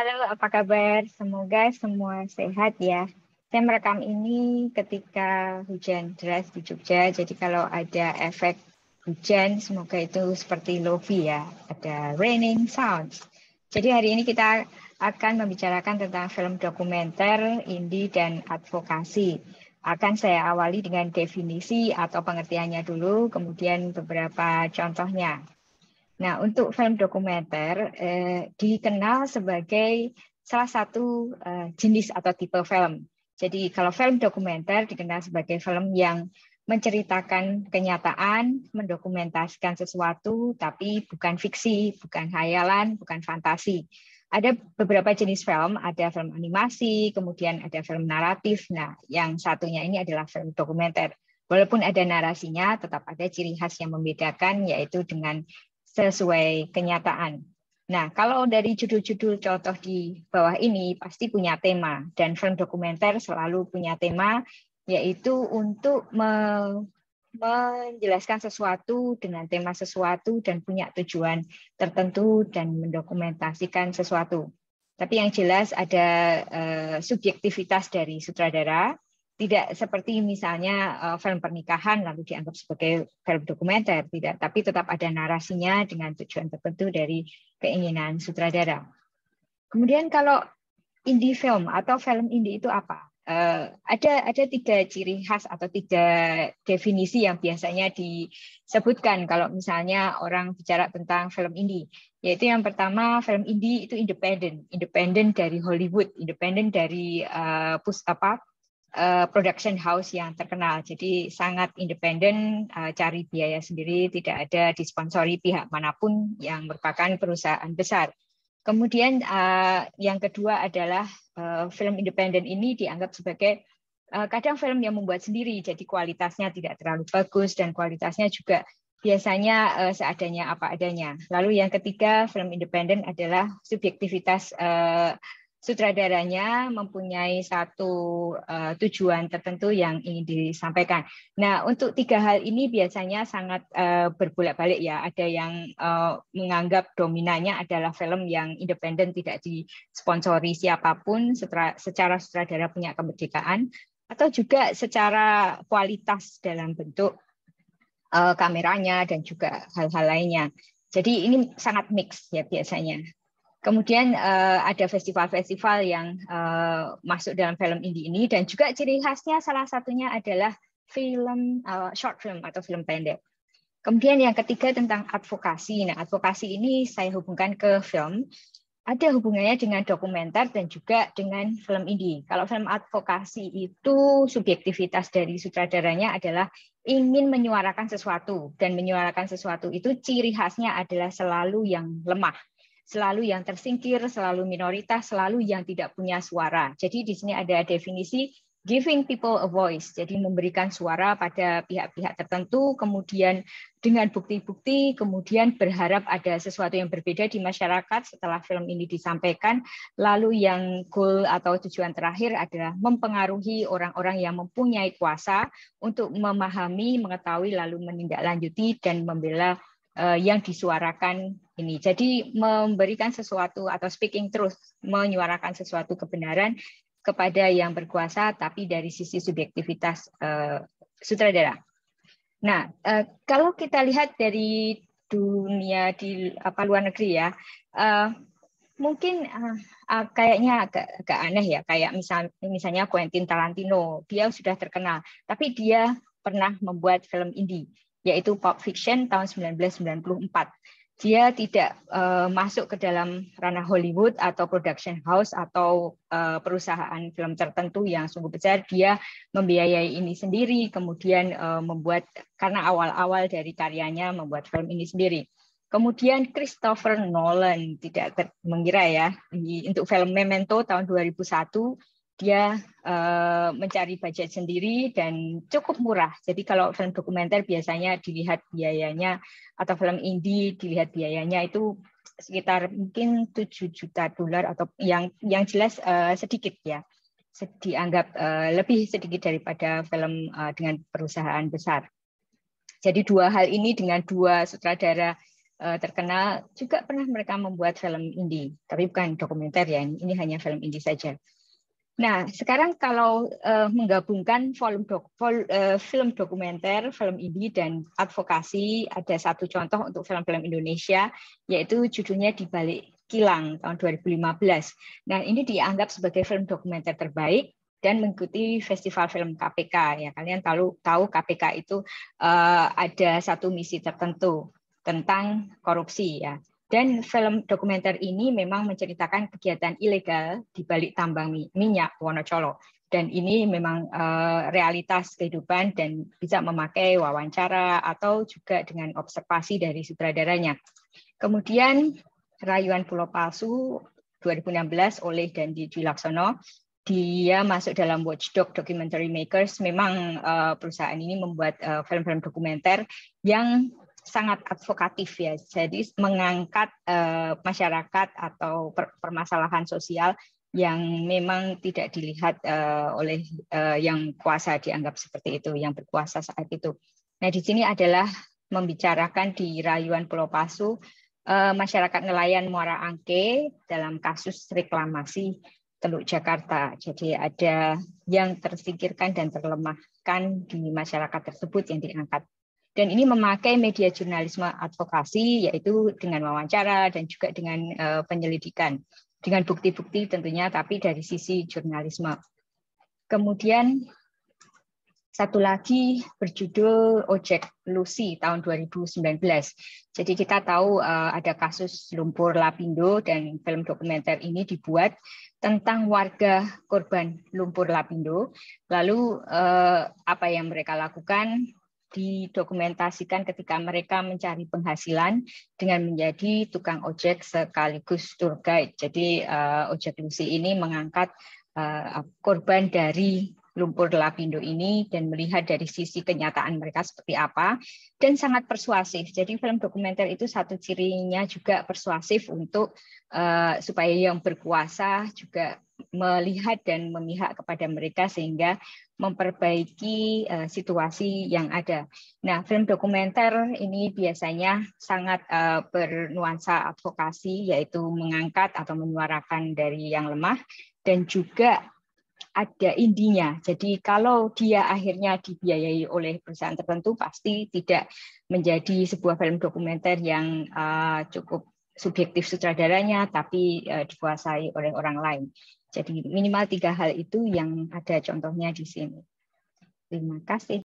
Halo, apa kabar? Semoga semua sehat ya. Saya merekam ini ketika hujan deras di Jogja, jadi kalau ada efek hujan, semoga itu seperti Lofi ya, ada raining sounds. Jadi hari ini kita akan membicarakan tentang film dokumenter, indie, dan advokasi. Akan saya awali dengan definisi atau pengertiannya dulu, kemudian beberapa contohnya. Nah, untuk film dokumenter eh, dikenal sebagai salah satu eh, jenis atau tipe film. Jadi kalau film dokumenter dikenal sebagai film yang menceritakan kenyataan, mendokumentasikan sesuatu, tapi bukan fiksi, bukan khayalan, bukan fantasi. Ada beberapa jenis film, ada film animasi, kemudian ada film naratif. Nah, yang satunya ini adalah film dokumenter. Walaupun ada narasinya, tetap ada ciri khas yang membedakan, yaitu dengan sesuai kenyataan. Nah, kalau dari judul-judul contoh di bawah ini pasti punya tema dan film dokumenter selalu punya tema yaitu untuk me menjelaskan sesuatu dengan tema sesuatu dan punya tujuan tertentu dan mendokumentasikan sesuatu. Tapi yang jelas ada uh, subjektivitas dari sutradara, tidak seperti misalnya eh, film pernikahan lalu dianggap sebagai film dokumenter tidak tapi tetap ada narasinya dengan tujuan tertentu dari keinginan sutradara kemudian kalau indie film atau film indie itu apa eh, ada ada tiga ciri khas atau tiga definisi yang biasanya disebutkan kalau misalnya orang bicara tentang film indie yaitu yang pertama film indie itu independen independen dari Hollywood independen dari uh, pus uh, production house yang terkenal. Jadi sangat independen, uh, cari biaya sendiri, tidak ada disponsori pihak manapun yang merupakan perusahaan besar. Kemudian uh, yang kedua adalah uh, film independen ini dianggap sebagai uh, kadang film yang membuat sendiri, jadi kualitasnya tidak terlalu bagus dan kualitasnya juga biasanya uh, seadanya apa adanya. Lalu yang ketiga film independen adalah subjektivitas uh, sutradaranya mempunyai satu uh, tujuan tertentu yang ingin disampaikan. Nah, untuk tiga hal ini biasanya sangat uh, berbolak-balik ya. Ada yang uh, menganggap dominannya adalah film yang independen tidak disponsori siapapun setra, secara sutradara punya kemerdekaan atau juga secara kualitas dalam bentuk uh, kameranya dan juga hal-hal lainnya. Jadi ini sangat mix ya biasanya. Kemudian uh, ada festival-festival yang uh, masuk dalam film indie ini dan juga ciri khasnya salah satunya adalah film uh, short film atau film pendek. Kemudian yang ketiga tentang advokasi. Nah, advokasi ini saya hubungkan ke film. Ada hubungannya dengan dokumenter dan juga dengan film indie. Kalau film advokasi itu subjektivitas dari sutradaranya adalah ingin menyuarakan sesuatu dan menyuarakan sesuatu itu ciri khasnya adalah selalu yang lemah selalu yang tersingkir, selalu minoritas, selalu yang tidak punya suara. Jadi di sini ada definisi giving people a voice, jadi memberikan suara pada pihak-pihak tertentu, kemudian dengan bukti-bukti, kemudian berharap ada sesuatu yang berbeda di masyarakat setelah film ini disampaikan. Lalu yang goal atau tujuan terakhir adalah mempengaruhi orang-orang yang mempunyai kuasa untuk memahami, mengetahui, lalu menindaklanjuti dan membela eh, yang disuarakan ini. Jadi memberikan sesuatu atau speaking truth, menyuarakan sesuatu kebenaran kepada yang berkuasa, tapi dari sisi subjektivitas uh, sutradara. Nah, uh, kalau kita lihat dari dunia di apa luar negeri ya, uh, mungkin uh, kayaknya agak, agak aneh ya, kayak misal, misalnya Quentin Tarantino, dia sudah terkenal, tapi dia pernah membuat film indie, yaitu Pop Fiction tahun 1994 dia tidak uh, masuk ke dalam ranah Hollywood atau production house atau uh, perusahaan film tertentu yang sungguh besar. Dia membiayai ini sendiri, kemudian uh, membuat karena awal-awal dari karyanya membuat film ini sendiri. Kemudian Christopher Nolan tidak ter, mengira ya di, untuk film Memento tahun 2001 dia uh, mencari budget sendiri dan cukup murah. Jadi kalau film dokumenter biasanya dilihat biayanya atau film indie dilihat biayanya itu sekitar mungkin 7 juta dolar atau yang yang jelas uh, sedikit ya. Dianggap uh, lebih sedikit daripada film uh, dengan perusahaan besar. Jadi dua hal ini dengan dua sutradara terkenal juga pernah mereka membuat film indie, tapi bukan dokumenter ya. Ini hanya film indie saja. Nah, sekarang kalau uh, menggabungkan volume dok, vol, uh, film dokumenter, film ini dan advokasi, ada satu contoh untuk film-film Indonesia yaitu judulnya Di Balik Kilang tahun 2015. Nah, ini dianggap sebagai film dokumenter terbaik dan mengikuti festival film KPK ya kalian tahu tahu KPK itu uh, ada satu misi tertentu tentang korupsi ya dan film dokumenter ini memang menceritakan kegiatan ilegal di balik tambang minyak Wonocolo. Dan ini memang eh, realitas kehidupan dan bisa memakai wawancara atau juga dengan observasi dari sutradaranya. Kemudian Rayuan Pulau Palsu 2016 oleh Dandi Dwilaksono dia masuk dalam watchdog documentary makers memang eh, perusahaan ini membuat eh, film-film dokumenter yang sangat advokatif ya. Jadi mengangkat eh, masyarakat atau permasalahan sosial yang memang tidak dilihat eh, oleh eh, yang kuasa dianggap seperti itu, yang berkuasa saat itu. Nah, di sini adalah membicarakan di rayuan Pulau Pasu masyarakat nelayan Muara Angke dalam kasus reklamasi Teluk Jakarta. Jadi ada yang tersingkirkan dan terlemahkan di masyarakat tersebut yang diangkat dan ini memakai media jurnalisme advokasi yaitu dengan wawancara dan juga dengan eh, penyelidikan dengan bukti-bukti tentunya tapi dari sisi jurnalisme. Kemudian satu lagi berjudul Ojek Lucy tahun 2019. Jadi kita tahu eh, ada kasus lumpur Lapindo dan film dokumenter ini dibuat tentang warga korban lumpur Lapindo. Lalu eh, apa yang mereka lakukan? didokumentasikan ketika mereka mencari penghasilan dengan menjadi tukang ojek sekaligus tour guide. Jadi uh, ojek lusi ini mengangkat uh, korban dari lumpur lapindo ini dan melihat dari sisi kenyataan mereka seperti apa dan sangat persuasif. Jadi film dokumenter itu satu cirinya juga persuasif untuk uh, supaya yang berkuasa juga melihat dan memihak kepada mereka sehingga memperbaiki uh, situasi yang ada. Nah, film dokumenter ini biasanya sangat uh, bernuansa advokasi yaitu mengangkat atau menyuarakan dari yang lemah dan juga ada intinya. Jadi kalau dia akhirnya dibiayai oleh perusahaan tertentu pasti tidak menjadi sebuah film dokumenter yang uh, cukup subjektif sutradaranya tapi uh, dikuasai oleh orang lain. Jadi minimal tiga hal itu yang ada contohnya di sini. Terima kasih.